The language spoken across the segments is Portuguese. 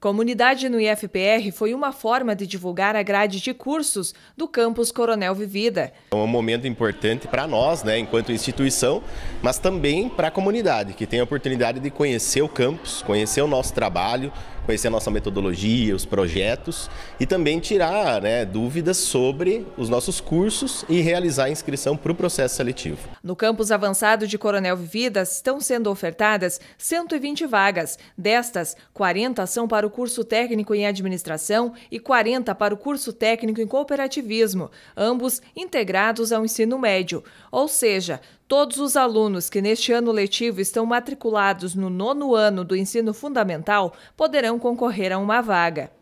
Comunidade no IFPR foi uma forma de divulgar a grade de cursos do campus Coronel Vivida. É um momento importante para nós, né, enquanto instituição, mas também para a comunidade, que tem a oportunidade de conhecer o campus, conhecer o nosso trabalho, conhecer a nossa metodologia, os projetos e também tirar né, dúvidas sobre os nossos cursos e realizar a inscrição para o processo seletivo. No campus avançado de Coronel Vividas estão sendo ofertadas 120 vagas. Destas, 40 são para o curso técnico em administração e 40 para o curso técnico em cooperativismo, ambos integrados ao ensino médio. Ou seja, Todos os alunos que neste ano letivo estão matriculados no nono ano do ensino fundamental poderão concorrer a uma vaga.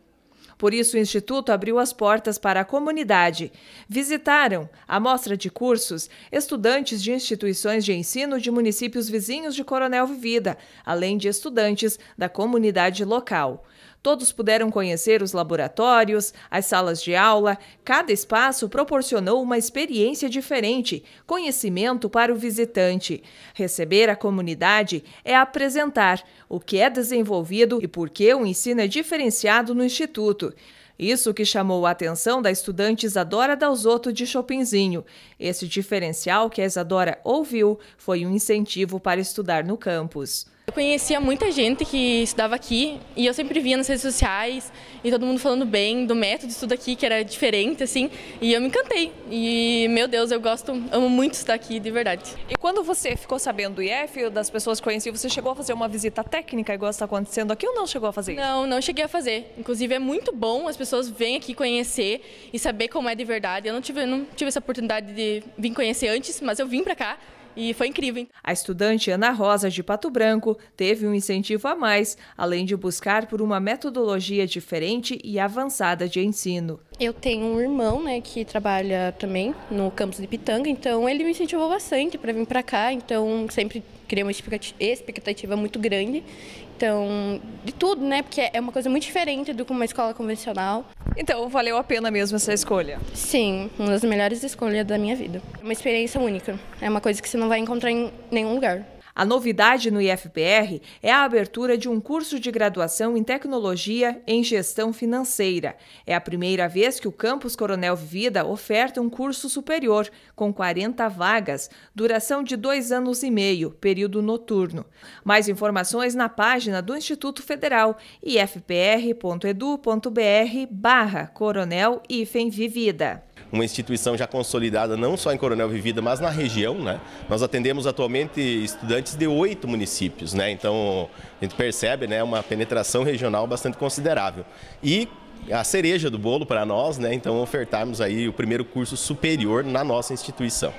Por isso, o Instituto abriu as portas para a comunidade. Visitaram a mostra de cursos estudantes de instituições de ensino de municípios vizinhos de Coronel Vivida, além de estudantes da comunidade local. Todos puderam conhecer os laboratórios, as salas de aula. Cada espaço proporcionou uma experiência diferente, conhecimento para o visitante. Receber a comunidade é apresentar o que é desenvolvido e por que o ensino é diferenciado no Instituto. Isso que chamou a atenção da estudante Isadora Dalzotto de Chopinzinho. Esse diferencial que a Isadora ouviu foi um incentivo para estudar no campus. Eu conhecia muita gente que estudava aqui e eu sempre via nas redes sociais e todo mundo falando bem do método de estudo aqui, que era diferente, assim, e eu me encantei. E, meu Deus, eu gosto, amo muito estar aqui, de verdade. E quando você ficou sabendo do IF, das pessoas que conheci você chegou a fazer uma visita técnica igual está acontecendo aqui ou não chegou a fazer isso? Não, não cheguei a fazer. Inclusive, é muito bom as pessoas vêm aqui conhecer e saber como é de verdade. Eu não tive, não tive essa oportunidade de vir conhecer antes, mas eu vim para cá e foi incrível. A estudante Ana Rosa de Pato Branco teve um incentivo a mais, além de buscar por uma metodologia diferente e avançada de ensino. Eu tenho um irmão, né, que trabalha também no campus de Pitanga, então ele me incentivou bastante para vir para cá, então sempre criei uma expectativa muito grande. Então, de tudo, né? Porque é uma coisa muito diferente do que uma escola convencional. Então, valeu a pena mesmo essa escolha? Sim, uma das melhores escolhas da minha vida. É uma experiência única. É uma coisa que você não vai encontrar em nenhum lugar. A novidade no IFPR é a abertura de um curso de graduação em tecnologia em gestão financeira. É a primeira vez que o campus Coronel Vida oferta um curso superior, com 40 vagas, duração de dois anos e meio, período noturno. Mais informações na página do Instituto Federal, ifpr.edu.br barra coronel Vivida uma instituição já consolidada não só em Coronel Vivida, mas na região. Né? Nós atendemos atualmente estudantes de oito municípios, né? então a gente percebe né, uma penetração regional bastante considerável. E a cereja do bolo para nós, né? então ofertarmos aí o primeiro curso superior na nossa instituição.